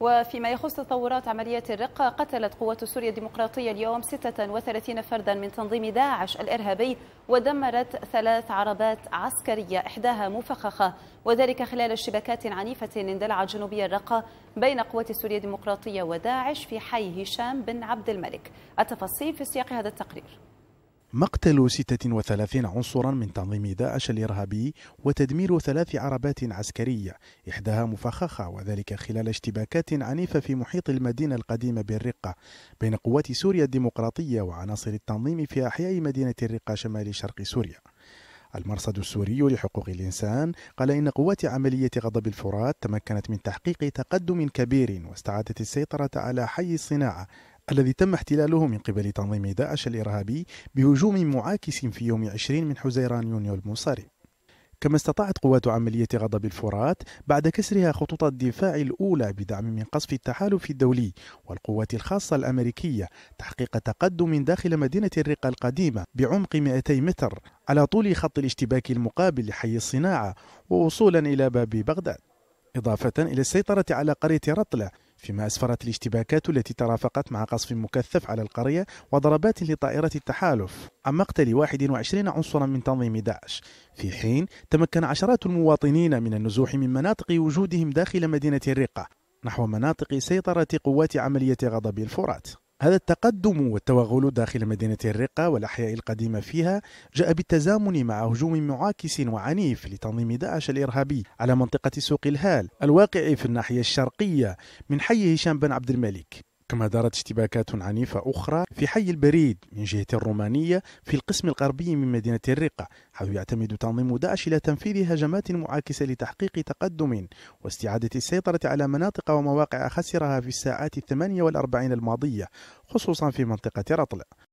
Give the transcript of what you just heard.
وفيما يخص تطورات عمليات الرقة قتلت قوات سوريا الديمقراطية اليوم 36 فردا من تنظيم داعش الإرهابي ودمرت ثلاث عربات عسكرية إحداها مفخخة وذلك خلال شبكات عنيفة اندلعت جنوبي الرقة بين قوات سوريا الديمقراطية وداعش في حي هشام بن عبد الملك التفاصيل في سياق هذا التقرير مقتل 36 عنصرا من تنظيم داعش الإرهابي وتدمير ثلاث عربات عسكرية إحداها مفخخة وذلك خلال اشتباكات عنيفة في محيط المدينة القديمة بالرقة بين قوات سوريا الديمقراطية وعناصر التنظيم في أحياء مدينة الرقة شمال شرق سوريا المرصد السوري لحقوق الإنسان قال إن قوات عملية غضب الفرات تمكنت من تحقيق تقدم كبير واستعادت السيطرة على حي الصناعة الذي تم احتلاله من قبل تنظيم داعش الإرهابي بهجوم معاكس في يوم 20 من حزيران يونيو المنصرم كما استطاعت قوات عملية غضب الفرات بعد كسرها خطوط الدفاع الأولى بدعم من قصف التحالف الدولي والقوات الخاصة الأمريكية تحقيق تقدم داخل مدينة الرقة القديمة بعمق 200 متر على طول خط الاشتباك المقابل لحي الصناعة ووصولا إلى باب بغداد إضافة إلى السيطرة على قرية رطلة فيما أسفرت الاشتباكات التي ترافقت مع قصف مكثف على القرية وضربات لطائرة التحالف عن مقتل 21 عنصرا من تنظيم داعش في حين تمكن عشرات المواطنين من النزوح من مناطق وجودهم داخل مدينة الرقة نحو مناطق سيطرة قوات عملية غضب الفرات هذا التقدم والتوغل داخل مدينة الرقة والأحياء القديمة فيها جاء بالتزامن مع هجوم معاكس وعنيف لتنظيم داعش الإرهابي على منطقة سوق الهال الواقع في الناحية الشرقية من حي هشام بن عبد الملك كما دارت اشتباكات عنيفة أخرى في حي البريد من جهة الرومانية في القسم الغربي من مدينة الرقة حيث يعتمد تنظيم داعش إلى تنفيذ هجمات معاكسة لتحقيق تقدم واستعادة السيطرة على مناطق ومواقع خسرها في الساعات الثمانية والأربعين الماضية خصوصا في منطقة رطل